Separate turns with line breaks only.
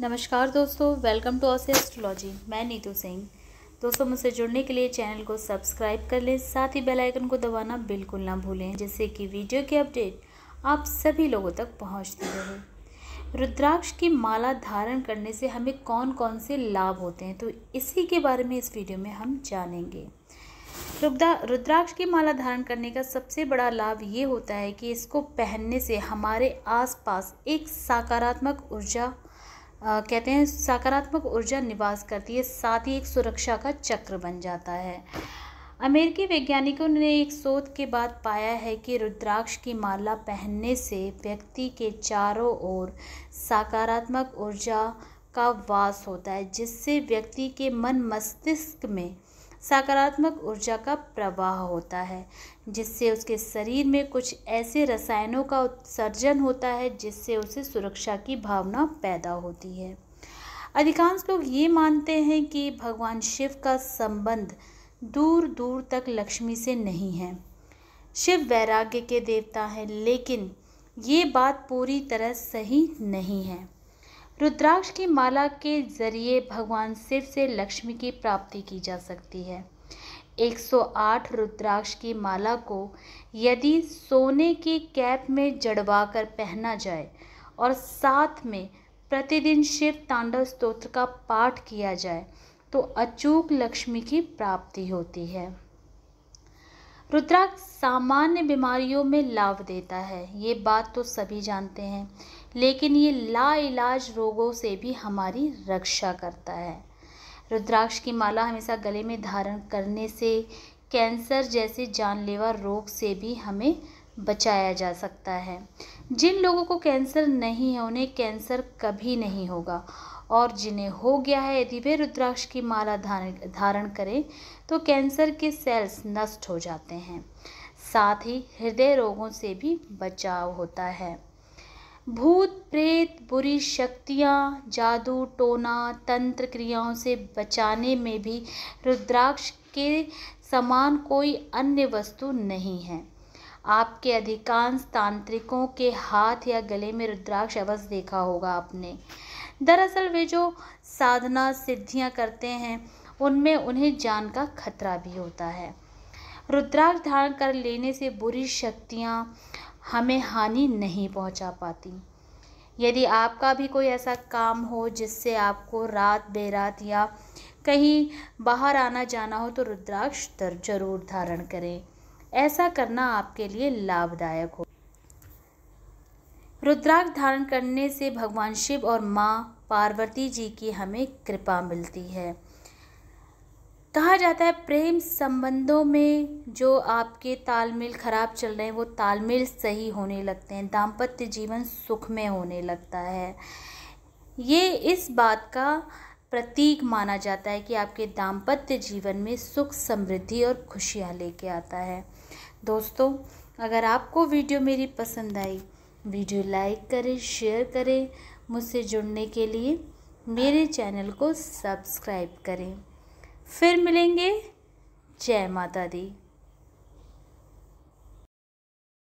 नमस्कार दोस्तों welcome to ऑस astrology मैं नीतू सिंह दोस्तों मुझसे जुड़ने के लिए चैनल को सब्सक्राइब कर लें साथ ही बेल आइकन को दबाना बिल्कुल ना भूलें जिससे कि वीडियो की अपडेट आप सभी लोगों तक पहुंचती रहे रुद्राक्ष की माला धारण करने से हमें कौन कौन से लाभ होते हैं तो इसी के बारे में इस वीडियो में हम जानेंगे रुद्रा रुद्राक्ष की माला धारण करने का सबसे बड़ा लाभ ये होता है कि इसको पहनने से हमारे आसपास एक सकारात्मक ऊर्जा कहते हैं सकारात्मक ऊर्जा निवास करती है साथ ही एक सुरक्षा का चक्र बन जाता है अमेरिकी वैज्ञानिकों ने एक शोध के बाद पाया है कि रुद्राक्ष की माला पहनने से व्यक्ति के चारों ओर सकारात्मक ऊर्जा का वास होता है जिससे व्यक्ति के मन मस्तिष्क में सकारात्मक ऊर्जा का प्रवाह होता है जिससे उसके शरीर में कुछ ऐसे रसायनों का उत्सर्जन होता है जिससे उसे सुरक्षा की भावना पैदा होती है अधिकांश लोग ये मानते हैं कि भगवान शिव का संबंध दूर दूर तक लक्ष्मी से नहीं है शिव वैराग्य के देवता हैं लेकिन ये बात पूरी तरह सही नहीं है रुद्राक्ष की माला के जरिए भगवान शिव से लक्ष्मी की प्राप्ति की जा सकती है 108 रुद्राक्ष की माला को यदि सोने की कैप में जड़वाकर पहना जाए और साथ में प्रतिदिन शिव तांडव स्तोत्र का पाठ किया जाए तो अचूक लक्ष्मी की प्राप्ति होती है रुद्राक्ष सामान्य बीमारियों में लाभ देता है ये बात तो सभी जानते हैं लेकिन ये लाइलाज रोगों से भी हमारी रक्षा करता है रुद्राक्ष की माला हमेशा गले में धारण करने से कैंसर जैसे जानलेवा रोग से भी हमें बचाया जा सकता है जिन लोगों को कैंसर नहीं है उन्हें कैंसर कभी नहीं होगा और जिन्हें हो गया है यदि वे रुद्राक्ष की माला धारण करें तो कैंसर के सेल्स नष्ट हो जाते हैं साथ ही हृदय रोगों से भी बचाव होता है भूत प्रेत बुरी शक्तियाँ जादू टोना तंत्र क्रियाओं से बचाने में भी रुद्राक्ष के समान कोई अन्य वस्तु नहीं है आपके अधिकांश तांत्रिकों के हाथ या गले में रुद्राक्ष अवश्य देखा होगा आपने दरअसल वे जो साधना सिद्धियाँ करते हैं उनमें उन्हें जान का खतरा भी होता है रुद्राक्ष धारण कर लेने से बुरी शक्तियाँ हमें हानि नहीं पहुंचा पाती यदि आपका भी कोई ऐसा काम हो जिससे आपको रात बेरात या कहीं बाहर आना जाना हो तो रुद्राक्ष जरूर धारण करें ऐसा करना आपके लिए लाभदायक हो रुद्राक्ष धारण करने से भगवान शिव और माँ पार्वती जी की हमें कृपा मिलती है कहा जाता है प्रेम संबंधों में जो आपके तालमेल खराब चल रहे हैं वो तालमेल सही होने लगते हैं दाम्पत्य जीवन सुख में होने लगता है ये इस बात का प्रतीक माना जाता है कि आपके दाम्पत्य जीवन में सुख समृद्धि और खुशियाँ लेके आता है दोस्तों अगर आपको वीडियो मेरी पसंद आई वीडियो लाइक करें शेयर करें मुझसे जुड़ने के लिए मेरे चैनल को सब्सक्राइब करें फिर मिलेंगे जय माता दी